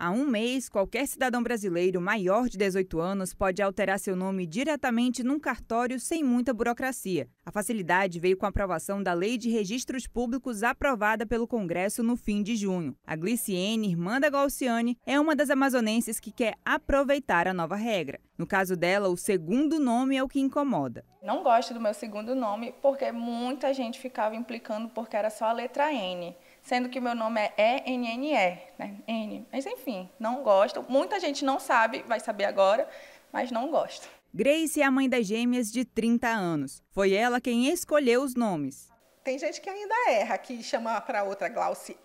Há um mês, qualquer cidadão brasileiro maior de 18 anos pode alterar seu nome diretamente num cartório sem muita burocracia. A facilidade veio com a aprovação da Lei de Registros Públicos aprovada pelo Congresso no fim de junho. A Gliciene, irmã da Galciane, é uma das amazonenses que quer aproveitar a nova regra. No caso dela, o segundo nome é o que incomoda. Não gosto do meu segundo nome porque muita gente ficava implicando porque era só a letra N, sendo que meu nome é E N E-N-N-E, né? N. Mas enfim, não gosto. Muita gente não sabe, vai saber agora, mas não gosto. Grace é a mãe das gêmeas de 30 anos. Foi ela quem escolheu os nomes. Tem gente que ainda erra, que chama para outra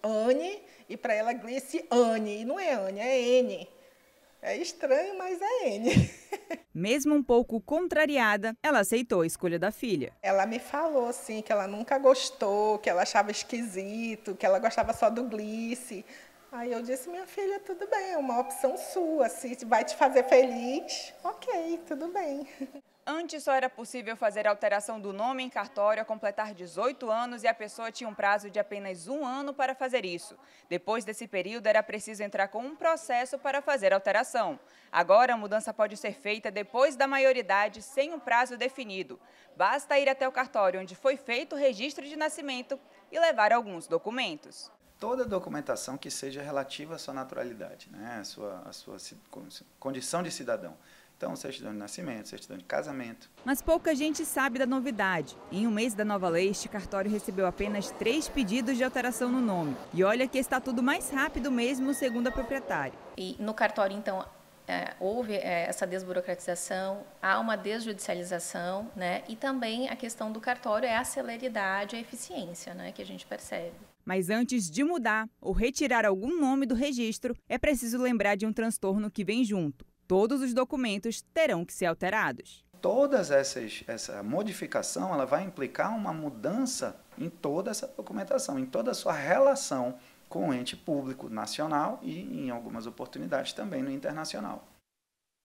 Anne e para ela Anne E não é Anne, é N. É estranho, mas é N. Mesmo um pouco contrariada, ela aceitou a escolha da filha. Ela me falou, assim, que ela nunca gostou, que ela achava esquisito, que ela gostava só do Glice. Aí eu disse, minha filha, tudo bem, é uma opção sua, se vai te fazer feliz, ok, tudo bem. Antes só era possível fazer alteração do nome em cartório a completar 18 anos e a pessoa tinha um prazo de apenas um ano para fazer isso. Depois desse período, era preciso entrar com um processo para fazer alteração. Agora, a mudança pode ser feita depois da maioridade, sem um prazo definido. Basta ir até o cartório onde foi feito o registro de nascimento e levar alguns documentos toda documentação que seja relativa à sua naturalidade, né? à sua, à sua condição de cidadão. Então, certidão de nascimento, certidão de casamento. Mas pouca gente sabe da novidade. Em um mês da nova lei, este cartório recebeu apenas três pedidos de alteração no nome. E olha que está tudo mais rápido mesmo, segundo a proprietária. E no cartório, então, é, houve é, essa desburocratização, há uma desjudicialização, né? E também a questão do cartório é a celeridade, a eficiência, né? Que a gente percebe. Mas antes de mudar ou retirar algum nome do registro, é preciso lembrar de um transtorno que vem junto. Todos os documentos terão que ser alterados. Todas essas essa modificação, ela vai implicar uma mudança em toda essa documentação, em toda a sua relação com o ente público nacional e em algumas oportunidades também no internacional.